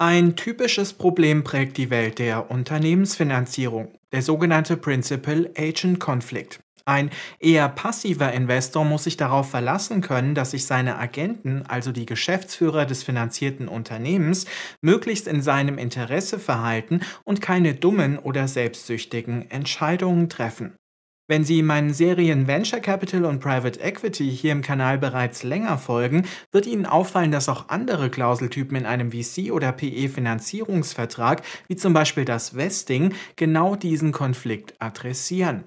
Ein typisches Problem prägt die Welt der Unternehmensfinanzierung, der sogenannte Principal-Agent-Konflikt. Ein eher passiver Investor muss sich darauf verlassen können, dass sich seine Agenten, also die Geschäftsführer des finanzierten Unternehmens, möglichst in seinem Interesse verhalten und keine dummen oder selbstsüchtigen Entscheidungen treffen. Wenn Sie meinen Serien Venture Capital und Private Equity hier im Kanal bereits länger folgen, wird Ihnen auffallen, dass auch andere Klauseltypen in einem VC- oder PE-Finanzierungsvertrag, wie zum Beispiel das Vesting, genau diesen Konflikt adressieren.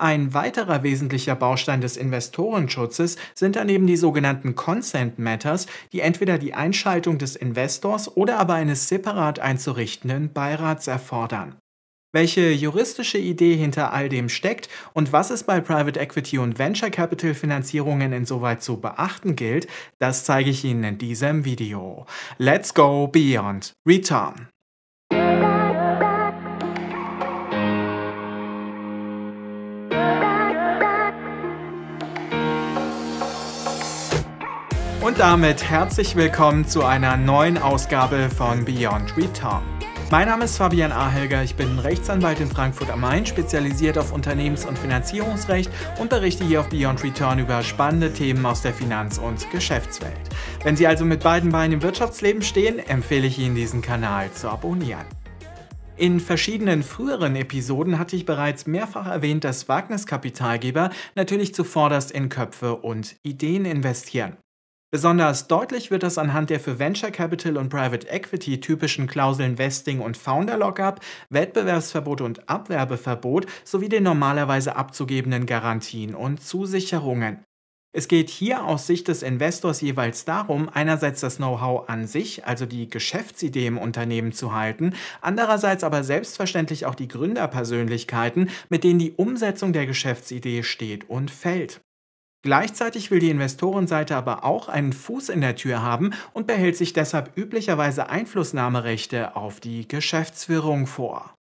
Ein weiterer wesentlicher Baustein des Investorenschutzes sind daneben die sogenannten Consent Matters, die entweder die Einschaltung des Investors oder aber eines separat einzurichtenden Beirats erfordern. Welche juristische Idee hinter all dem steckt und was es bei Private Equity und Venture Capital Finanzierungen insoweit zu beachten gilt, das zeige ich Ihnen in diesem Video. Let's go beyond return! Und damit herzlich willkommen zu einer neuen Ausgabe von Beyond Return. Mein Name ist Fabian Ahelger, ich bin Rechtsanwalt in Frankfurt am Main, spezialisiert auf Unternehmens- und Finanzierungsrecht und berichte hier auf Beyond Return über spannende Themen aus der Finanz- und Geschäftswelt. Wenn Sie also mit beiden Beinen im Wirtschaftsleben stehen, empfehle ich Ihnen, diesen Kanal zu abonnieren. In verschiedenen früheren Episoden hatte ich bereits mehrfach erwähnt, dass Wagniskapitalgeber natürlich zuvorderst in Köpfe und Ideen investieren. Besonders deutlich wird das anhand der für Venture Capital und Private Equity typischen Klauseln Vesting und Founder Lockup, Wettbewerbsverbot und Abwerbeverbot sowie den normalerweise abzugebenden Garantien und Zusicherungen. Es geht hier aus Sicht des Investors jeweils darum, einerseits das Know-how an sich, also die Geschäftsidee im Unternehmen zu halten, andererseits aber selbstverständlich auch die Gründerpersönlichkeiten, mit denen die Umsetzung der Geschäftsidee steht und fällt. Gleichzeitig will die Investorenseite aber auch einen Fuß in der Tür haben und behält sich deshalb üblicherweise Einflussnahmerechte auf die Geschäftsführung vor.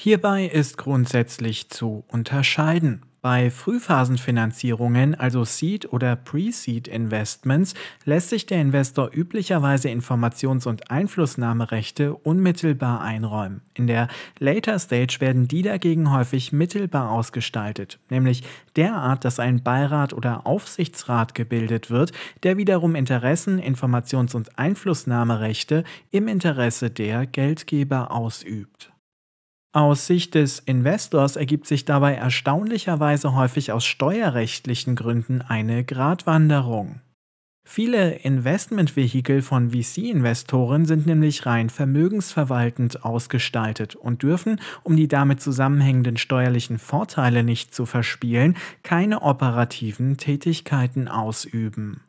Hierbei ist grundsätzlich zu unterscheiden. Bei Frühphasenfinanzierungen, also Seed- oder Pre-Seed-Investments, lässt sich der Investor üblicherweise Informations- und Einflussnahmerechte unmittelbar einräumen. In der Later Stage werden die dagegen häufig mittelbar ausgestaltet, nämlich derart, dass ein Beirat oder Aufsichtsrat gebildet wird, der wiederum Interessen, Informations- und Einflussnahmerechte im Interesse der Geldgeber ausübt. Aus Sicht des Investors ergibt sich dabei erstaunlicherweise häufig aus steuerrechtlichen Gründen eine Gratwanderung. Viele Investmentvehikel von VC-Investoren sind nämlich rein vermögensverwaltend ausgestaltet und dürfen, um die damit zusammenhängenden steuerlichen Vorteile nicht zu verspielen, keine operativen Tätigkeiten ausüben.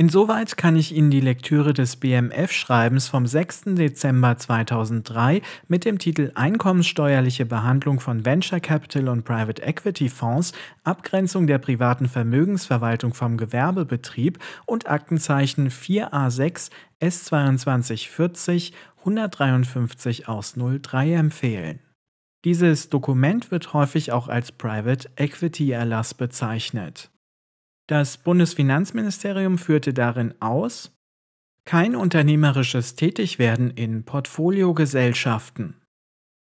Insoweit kann ich Ihnen die Lektüre des BMF-Schreibens vom 6. Dezember 2003 mit dem Titel Einkommenssteuerliche Behandlung von Venture Capital und Private Equity Fonds, Abgrenzung der privaten Vermögensverwaltung vom Gewerbebetrieb und Aktenzeichen 4a6 S2240 153 aus 03 empfehlen. Dieses Dokument wird häufig auch als Private Equity Erlass bezeichnet. Das Bundesfinanzministerium führte darin aus, kein unternehmerisches Tätigwerden in Portfoliogesellschaften.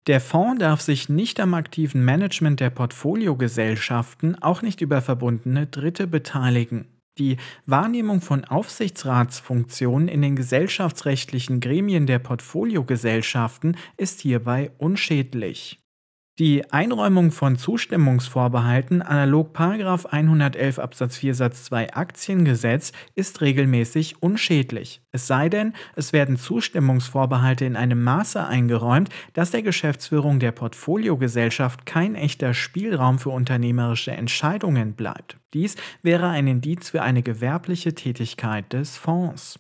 Der Fonds darf sich nicht am aktiven Management der Portfoliogesellschaften, auch nicht über verbundene Dritte beteiligen. Die Wahrnehmung von Aufsichtsratsfunktionen in den gesellschaftsrechtlichen Gremien der Portfoliogesellschaften ist hierbei unschädlich. Die Einräumung von Zustimmungsvorbehalten analog 111 Absatz 4 Satz 2 Aktiengesetz ist regelmäßig unschädlich. Es sei denn, es werden Zustimmungsvorbehalte in einem Maße eingeräumt, dass der Geschäftsführung der Portfoliogesellschaft kein echter Spielraum für unternehmerische Entscheidungen bleibt. Dies wäre ein Indiz für eine gewerbliche Tätigkeit des Fonds.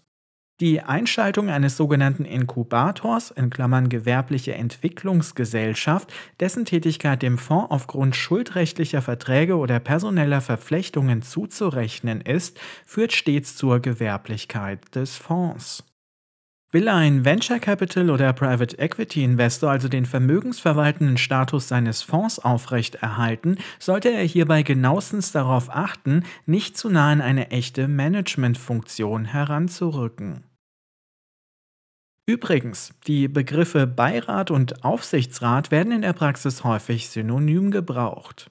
Die Einschaltung eines sogenannten Inkubators in Klammern gewerbliche Entwicklungsgesellschaft, dessen Tätigkeit dem Fonds aufgrund schuldrechtlicher Verträge oder personeller Verflechtungen zuzurechnen ist, führt stets zur Gewerblichkeit des Fonds. Will ein Venture Capital oder Private Equity Investor also den vermögensverwaltenden Status seines Fonds aufrechterhalten, sollte er hierbei genauestens darauf achten, nicht zu nah an eine echte Managementfunktion heranzurücken. Übrigens, die Begriffe Beirat und Aufsichtsrat werden in der Praxis häufig synonym gebraucht.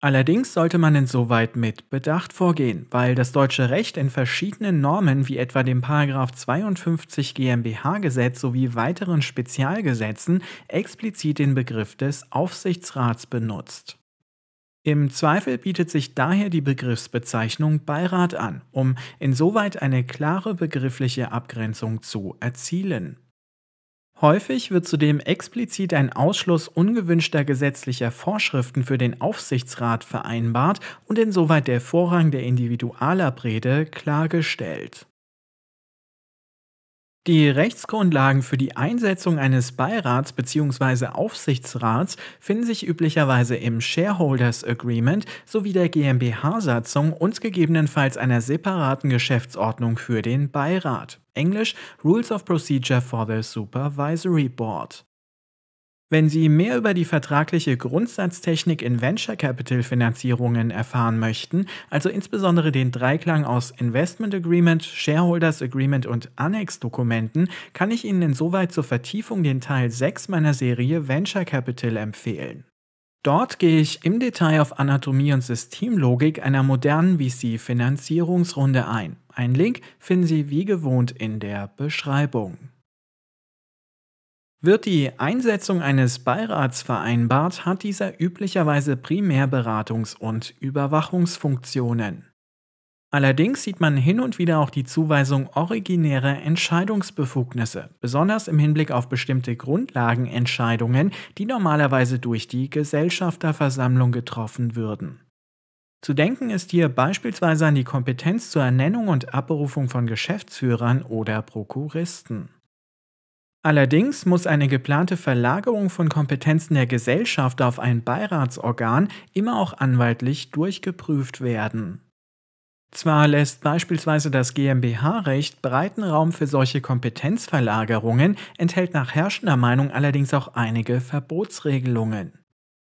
Allerdings sollte man insoweit mit Bedacht vorgehen, weil das deutsche Recht in verschiedenen Normen wie etwa dem 52 GmbH-Gesetz sowie weiteren Spezialgesetzen explizit den Begriff des Aufsichtsrats benutzt. Im Zweifel bietet sich daher die Begriffsbezeichnung Beirat an, um insoweit eine klare begriffliche Abgrenzung zu erzielen. Häufig wird zudem explizit ein Ausschluss ungewünschter gesetzlicher Vorschriften für den Aufsichtsrat vereinbart und insoweit der Vorrang der Individualabrede klargestellt. Die Rechtsgrundlagen für die Einsetzung eines Beirats bzw. Aufsichtsrats finden sich üblicherweise im Shareholders Agreement sowie der GmbH-Satzung und gegebenenfalls einer separaten Geschäftsordnung für den Beirat. Englisch Rules of Procedure for the Supervisory Board. Wenn Sie mehr über die vertragliche Grundsatztechnik in Venture Capital Finanzierungen erfahren möchten, also insbesondere den Dreiklang aus Investment Agreement, Shareholders Agreement und Annex Dokumenten, kann ich Ihnen insoweit zur Vertiefung den Teil 6 meiner Serie Venture Capital empfehlen. Dort gehe ich im Detail auf Anatomie und Systemlogik einer modernen VC-Finanzierungsrunde ein. Einen Link finden Sie wie gewohnt in der Beschreibung. Wird die Einsetzung eines Beirats vereinbart, hat dieser üblicherweise primär Beratungs- und Überwachungsfunktionen. Allerdings sieht man hin und wieder auch die Zuweisung originärer Entscheidungsbefugnisse, besonders im Hinblick auf bestimmte Grundlagenentscheidungen, die normalerweise durch die Gesellschafterversammlung getroffen würden. Zu denken ist hier beispielsweise an die Kompetenz zur Ernennung und Abberufung von Geschäftsführern oder Prokuristen. Allerdings muss eine geplante Verlagerung von Kompetenzen der Gesellschaft auf ein Beiratsorgan immer auch anwaltlich durchgeprüft werden. Zwar lässt beispielsweise das GmbH-Recht breiten Raum für solche Kompetenzverlagerungen, enthält nach herrschender Meinung allerdings auch einige Verbotsregelungen.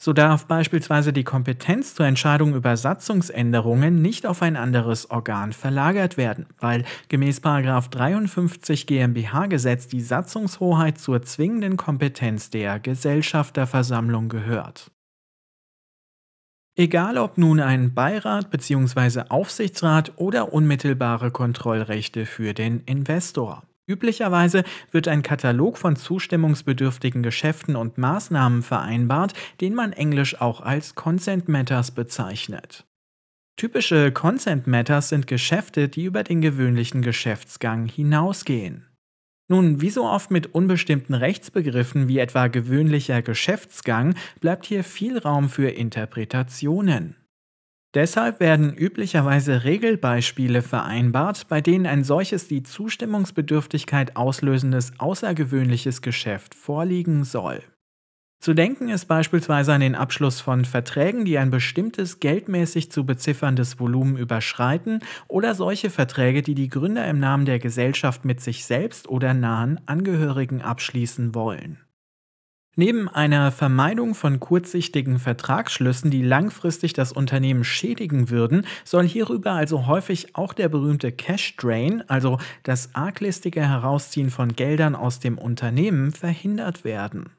So darf beispielsweise die Kompetenz zur Entscheidung über Satzungsänderungen nicht auf ein anderes Organ verlagert werden, weil gemäß 53 GmbH-Gesetz die Satzungshoheit zur zwingenden Kompetenz der Gesellschafterversammlung gehört. Egal ob nun ein Beirat bzw. Aufsichtsrat oder unmittelbare Kontrollrechte für den Investor. Üblicherweise wird ein Katalog von zustimmungsbedürftigen Geschäften und Maßnahmen vereinbart, den man englisch auch als Consent Matters bezeichnet. Typische Consent Matters sind Geschäfte, die über den gewöhnlichen Geschäftsgang hinausgehen. Nun, wie so oft mit unbestimmten Rechtsbegriffen wie etwa gewöhnlicher Geschäftsgang, bleibt hier viel Raum für Interpretationen. Deshalb werden üblicherweise Regelbeispiele vereinbart, bei denen ein solches die Zustimmungsbedürftigkeit auslösendes außergewöhnliches Geschäft vorliegen soll. Zu denken ist beispielsweise an den Abschluss von Verträgen, die ein bestimmtes geldmäßig zu bezifferndes Volumen überschreiten oder solche Verträge, die die Gründer im Namen der Gesellschaft mit sich selbst oder nahen Angehörigen abschließen wollen. Neben einer Vermeidung von kurzsichtigen Vertragsschlüssen, die langfristig das Unternehmen schädigen würden, soll hierüber also häufig auch der berühmte Cash Drain, also das arglistige Herausziehen von Geldern aus dem Unternehmen, verhindert werden.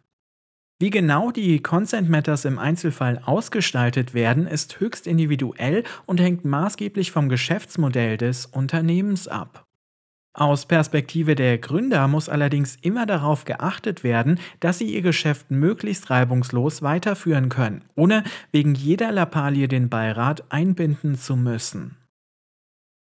Wie genau die Consent Matters im Einzelfall ausgestaltet werden, ist höchst individuell und hängt maßgeblich vom Geschäftsmodell des Unternehmens ab. Aus Perspektive der Gründer muss allerdings immer darauf geachtet werden, dass sie ihr Geschäft möglichst reibungslos weiterführen können, ohne wegen jeder Lappalie den Beirat einbinden zu müssen.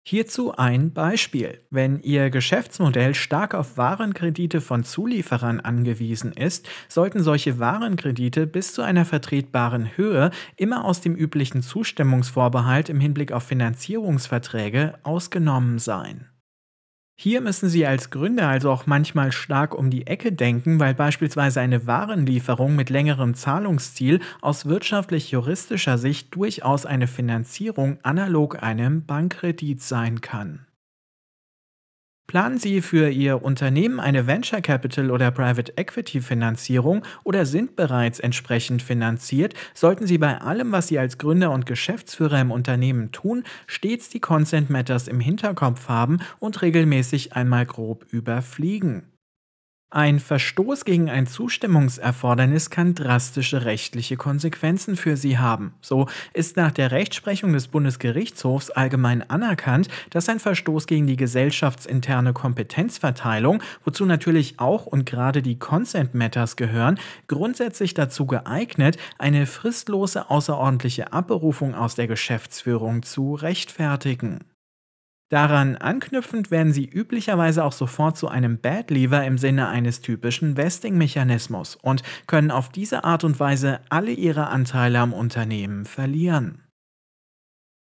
Hierzu ein Beispiel. Wenn Ihr Geschäftsmodell stark auf Warenkredite von Zulieferern angewiesen ist, sollten solche Warenkredite bis zu einer vertretbaren Höhe immer aus dem üblichen Zustimmungsvorbehalt im Hinblick auf Finanzierungsverträge ausgenommen sein. Hier müssen Sie als Gründer also auch manchmal stark um die Ecke denken, weil beispielsweise eine Warenlieferung mit längerem Zahlungsziel aus wirtschaftlich-juristischer Sicht durchaus eine Finanzierung analog einem Bankkredit sein kann. Planen Sie für Ihr Unternehmen eine Venture Capital oder Private Equity Finanzierung oder sind bereits entsprechend finanziert, sollten Sie bei allem, was Sie als Gründer und Geschäftsführer im Unternehmen tun, stets die Consent Matters im Hinterkopf haben und regelmäßig einmal grob überfliegen. Ein Verstoß gegen ein Zustimmungserfordernis kann drastische rechtliche Konsequenzen für sie haben. So ist nach der Rechtsprechung des Bundesgerichtshofs allgemein anerkannt, dass ein Verstoß gegen die gesellschaftsinterne Kompetenzverteilung, wozu natürlich auch und gerade die Consent Matters gehören, grundsätzlich dazu geeignet, eine fristlose außerordentliche Abberufung aus der Geschäftsführung zu rechtfertigen. Daran anknüpfend werden sie üblicherweise auch sofort zu einem Bad Lever im Sinne eines typischen Vesting-Mechanismus und können auf diese Art und Weise alle ihre Anteile am Unternehmen verlieren.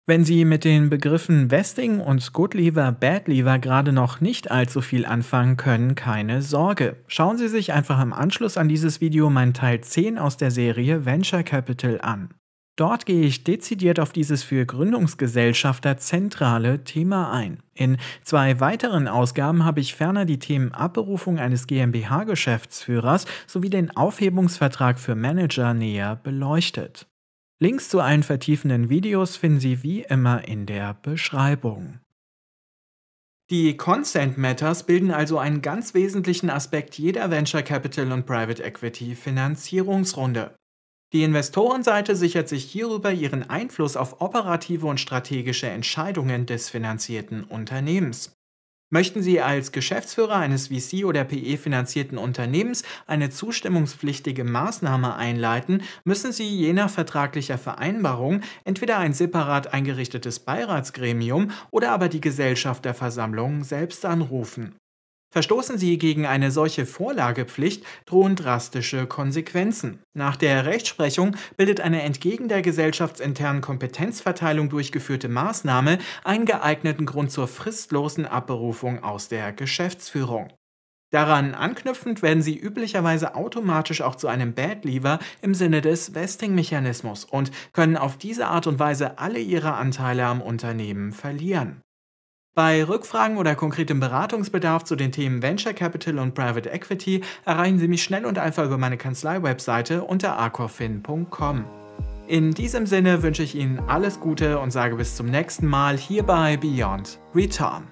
Wenn Sie mit den Begriffen Vesting und Good Lever, Bad Lever gerade noch nicht allzu viel anfangen können, keine Sorge. Schauen Sie sich einfach im Anschluss an dieses Video meinen Teil 10 aus der Serie Venture Capital an. Dort gehe ich dezidiert auf dieses für Gründungsgesellschafter zentrale Thema ein. In zwei weiteren Ausgaben habe ich ferner die Themen Abberufung eines GmbH-Geschäftsführers sowie den Aufhebungsvertrag für Manager näher beleuchtet. Links zu allen vertiefenden Videos finden Sie wie immer in der Beschreibung. Die Consent Matters bilden also einen ganz wesentlichen Aspekt jeder Venture Capital und Private Equity Finanzierungsrunde. Die Investorenseite sichert sich hierüber ihren Einfluss auf operative und strategische Entscheidungen des finanzierten Unternehmens. Möchten Sie als Geschäftsführer eines VC- oder PE-finanzierten Unternehmens eine zustimmungspflichtige Maßnahme einleiten, müssen Sie je nach vertraglicher Vereinbarung entweder ein separat eingerichtetes Beiratsgremium oder aber die Gesellschaft der Gesellschafterversammlung selbst anrufen. Verstoßen sie gegen eine solche Vorlagepflicht, drohen drastische Konsequenzen. Nach der Rechtsprechung bildet eine entgegen der gesellschaftsinternen Kompetenzverteilung durchgeführte Maßnahme einen geeigneten Grund zur fristlosen Abberufung aus der Geschäftsführung. Daran anknüpfend werden sie üblicherweise automatisch auch zu einem Bad Lever im Sinne des Vesting-Mechanismus und können auf diese Art und Weise alle ihre Anteile am Unternehmen verlieren. Bei Rückfragen oder konkretem Beratungsbedarf zu den Themen Venture Capital und Private Equity erreichen Sie mich schnell und einfach über meine Kanzlei-Webseite unter arcofin.com. In diesem Sinne wünsche ich Ihnen alles Gute und sage bis zum nächsten Mal hier bei Beyond Return.